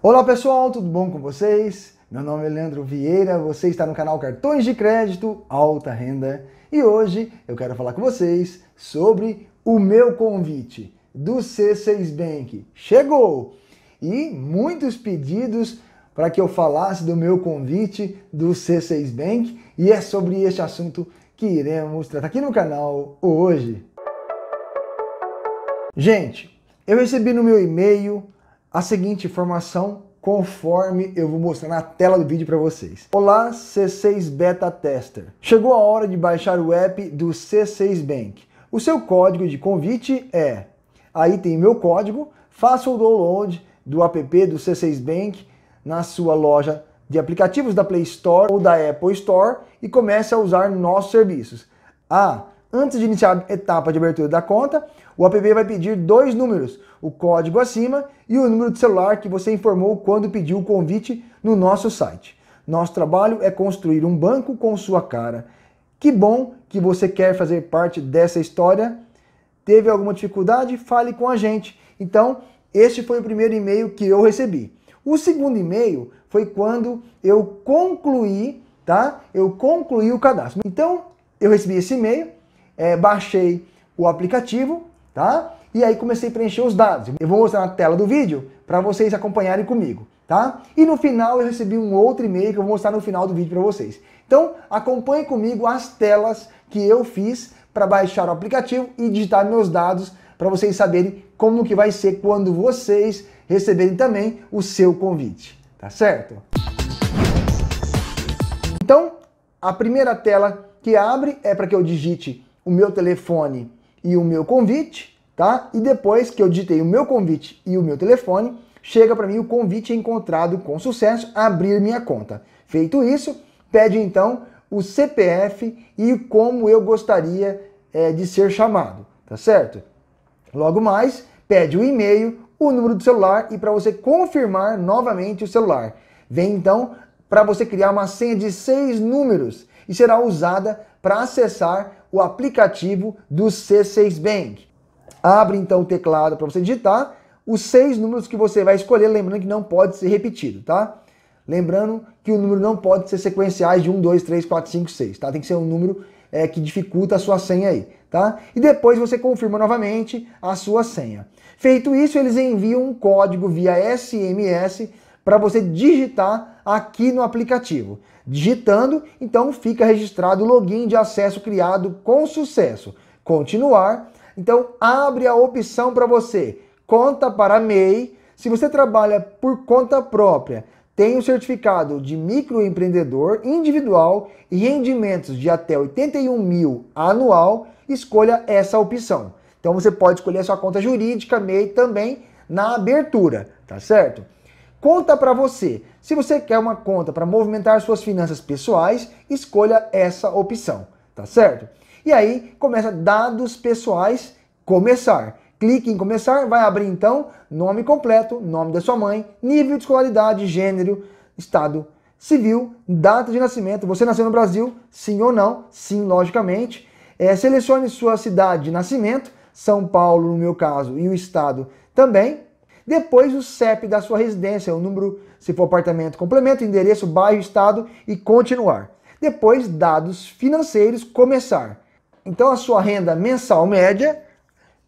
Olá pessoal, tudo bom com vocês? Meu nome é Leandro Vieira, você está no canal Cartões de Crédito Alta Renda e hoje eu quero falar com vocês sobre o meu convite do C6 Bank. Chegou! E muitos pedidos para que eu falasse do meu convite do C6 Bank e é sobre este assunto que iremos tratar aqui no canal hoje. Gente, eu recebi no meu e-mail a seguinte informação conforme eu vou mostrar na tela do vídeo para vocês. Olá C6 Beta Tester. Chegou a hora de baixar o app do C6 Bank. O seu código de convite é, aí tem meu código, faça o download do app do C6 Bank na sua loja de aplicativos da Play Store ou da Apple Store e comece a usar nossos serviços. Ah, Antes de iniciar a etapa de abertura da conta, o app vai pedir dois números, o código acima e o número de celular que você informou quando pediu o convite no nosso site. Nosso trabalho é construir um banco com sua cara. Que bom que você quer fazer parte dessa história. Teve alguma dificuldade? Fale com a gente. Então, este foi o primeiro e-mail que eu recebi. O segundo e-mail foi quando eu concluí, tá? Eu concluí o cadastro. Então, eu recebi esse e-mail é, baixei o aplicativo, tá? E aí comecei a preencher os dados. Eu vou mostrar na tela do vídeo para vocês acompanharem comigo, tá? E no final eu recebi um outro e-mail que eu vou mostrar no final do vídeo para vocês. Então acompanhe comigo as telas que eu fiz para baixar o aplicativo e digitar meus dados para vocês saberem como que vai ser quando vocês receberem também o seu convite, tá certo? Então, a primeira tela que abre é para que eu digite o meu telefone e o meu convite, tá? E depois que eu digitei o meu convite e o meu telefone, chega para mim o convite encontrado com sucesso a abrir minha conta. Feito isso, pede então o CPF e como eu gostaria é, de ser chamado, tá certo? Logo mais, pede o e-mail, o número do celular e para você confirmar novamente o celular. Vem então para você criar uma senha de seis números e será usada para acessar o aplicativo do C6 Bank. Abre então o teclado para você digitar os seis números que você vai escolher, lembrando que não pode ser repetido, tá? Lembrando que o número não pode ser sequenciais de 1, 2, 3, 4, 5, 6, tá? Tem que ser um número é, que dificulta a sua senha aí, tá? E depois você confirma novamente a sua senha. Feito isso, eles enviam um código via SMS para você digitar aqui no aplicativo. Digitando, então fica registrado o login de acesso criado com sucesso. Continuar, então abre a opção para você. Conta para MEI. Se você trabalha por conta própria, tem o certificado de microempreendedor individual e rendimentos de até 81 mil anual, escolha essa opção. Então você pode escolher a sua conta jurídica MEI também na abertura, tá certo? Conta para você. Se você quer uma conta para movimentar suas finanças pessoais, escolha essa opção, tá certo? E aí começa dados pessoais, começar. Clique em começar, vai abrir então nome completo, nome da sua mãe, nível de escolaridade, gênero, estado civil, data de nascimento, você nasceu no Brasil, sim ou não, sim, logicamente. É, selecione sua cidade de nascimento, São Paulo, no meu caso, e o estado também, depois o CEP da sua residência, o número, se for apartamento, complemento, endereço, bairro, estado e continuar. Depois dados financeiros, começar. Então a sua renda mensal média,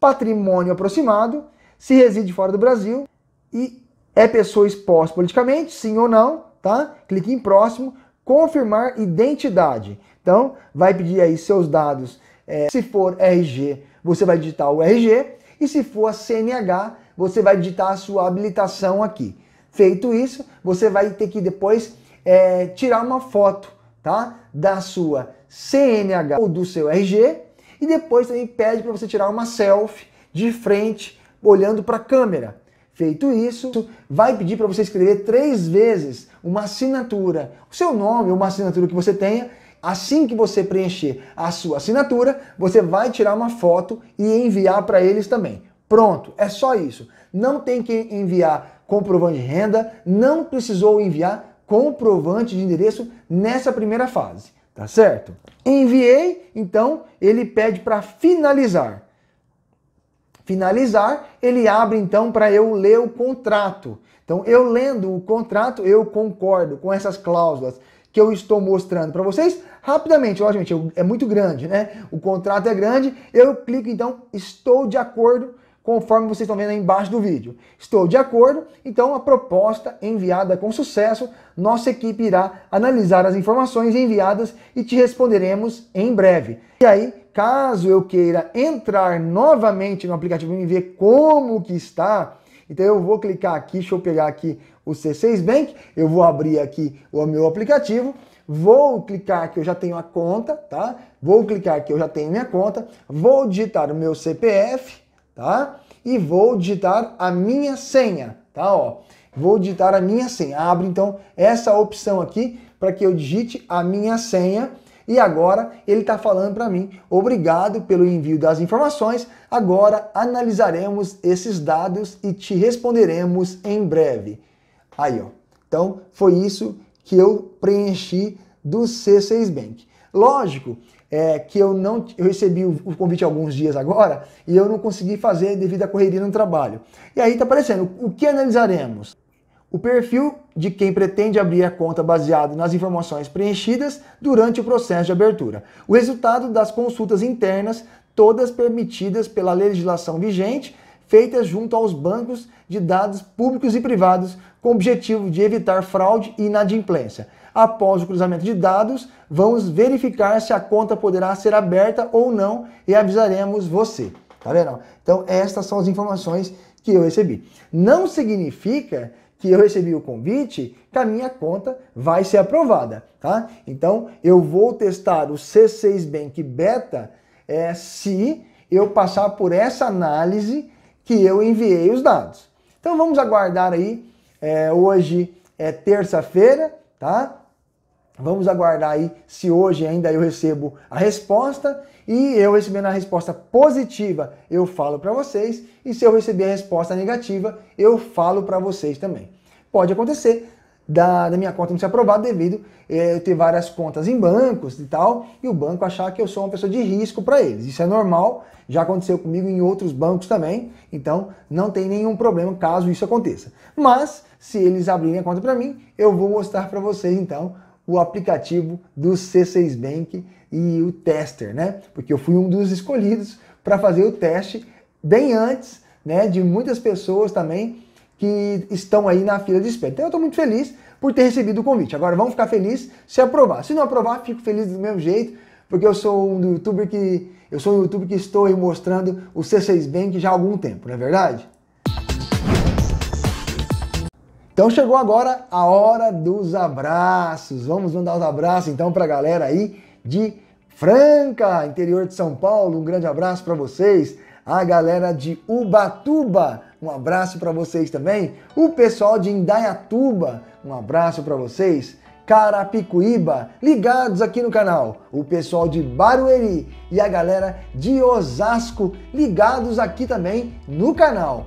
patrimônio aproximado, se reside fora do Brasil e é pessoa exposta politicamente, sim ou não, tá? Clique em próximo, confirmar identidade. Então, vai pedir aí seus dados. É, se for RG, você vai digitar o RG. E se for a CNH, você vai digitar a sua habilitação aqui. Feito isso, você vai ter que depois é, tirar uma foto tá? da sua CNH ou do seu RG e depois também pede para você tirar uma selfie de frente olhando para a câmera. Feito isso, vai pedir para você escrever três vezes uma assinatura, o seu nome, uma assinatura que você tenha. Assim que você preencher a sua assinatura, você vai tirar uma foto e enviar para eles também. Pronto, é só isso. Não tem que enviar comprovante de renda, não precisou enviar comprovante de endereço nessa primeira fase, tá certo? Enviei, então ele pede para finalizar. Finalizar, ele abre então para eu ler o contrato. Então, eu lendo o contrato, eu concordo com essas cláusulas que eu estou mostrando para vocês rapidamente. Logicamente, é muito grande, né? O contrato é grande. Eu clico então, estou de acordo conforme vocês estão vendo aí embaixo do vídeo. Estou de acordo, então a proposta enviada com sucesso, nossa equipe irá analisar as informações enviadas e te responderemos em breve. E aí, caso eu queira entrar novamente no aplicativo e ver como que está, então eu vou clicar aqui, deixa eu pegar aqui o C6 Bank, eu vou abrir aqui o meu aplicativo, vou clicar que eu já tenho a conta, tá? Vou clicar que eu já tenho minha conta, vou digitar o meu CPF, tá? E vou digitar a minha senha, tá? Ó, vou digitar a minha senha. Abre então essa opção aqui para que eu digite a minha senha. E agora ele está falando para mim, obrigado pelo envio das informações. Agora analisaremos esses dados e te responderemos em breve. Aí, ó. Então foi isso que eu preenchi do C6 Bank. Lógico é, que eu não eu recebi o, o convite alguns dias agora e eu não consegui fazer devido à correria no trabalho. E aí está aparecendo, o que analisaremos? O perfil de quem pretende abrir a conta baseado nas informações preenchidas durante o processo de abertura. O resultado das consultas internas, todas permitidas pela legislação vigente, feitas junto aos bancos de dados públicos e privados, com o objetivo de evitar fraude e inadimplência. Após o cruzamento de dados, vamos verificar se a conta poderá ser aberta ou não e avisaremos você. Tá vendo? Então, estas são as informações que eu recebi. Não significa que eu recebi o convite, que a minha conta vai ser aprovada, tá? Então, eu vou testar o C6 Bank Beta é, se eu passar por essa análise que eu enviei os dados. Então, vamos aguardar aí, é, hoje é terça-feira, tá? Vamos aguardar aí se hoje ainda eu recebo a resposta e eu recebendo a resposta positiva, eu falo para vocês, e se eu receber a resposta negativa, eu falo para vocês também. Pode acontecer da, da, minha conta não ser aprovada devido é, eu ter várias contas em bancos e tal, e o banco achar que eu sou uma pessoa de risco para eles. Isso é normal, já aconteceu comigo em outros bancos também, então não tem nenhum problema caso isso aconteça. Mas se eles abrirem a conta para mim, eu vou mostrar para vocês então o aplicativo do C6 Bank e o tester, né? Porque eu fui um dos escolhidos para fazer o teste bem antes, né, de muitas pessoas também que estão aí na fila de espera. Então eu estou muito feliz por ter recebido o convite. Agora vamos ficar feliz se aprovar. Se não aprovar, fico feliz do mesmo jeito, porque eu sou um youtuber que eu sou um youtuber que estou aí mostrando o C6 Bank já há algum tempo, não é verdade? Então chegou agora a hora dos abraços. Vamos mandar os abraços então para a galera aí de Franca, interior de São Paulo. Um grande abraço para vocês. A galera de Ubatuba, um abraço para vocês também. O pessoal de Indaiatuba, um abraço para vocês. Carapicuíba, ligados aqui no canal. O pessoal de Barueri e a galera de Osasco, ligados aqui também no canal.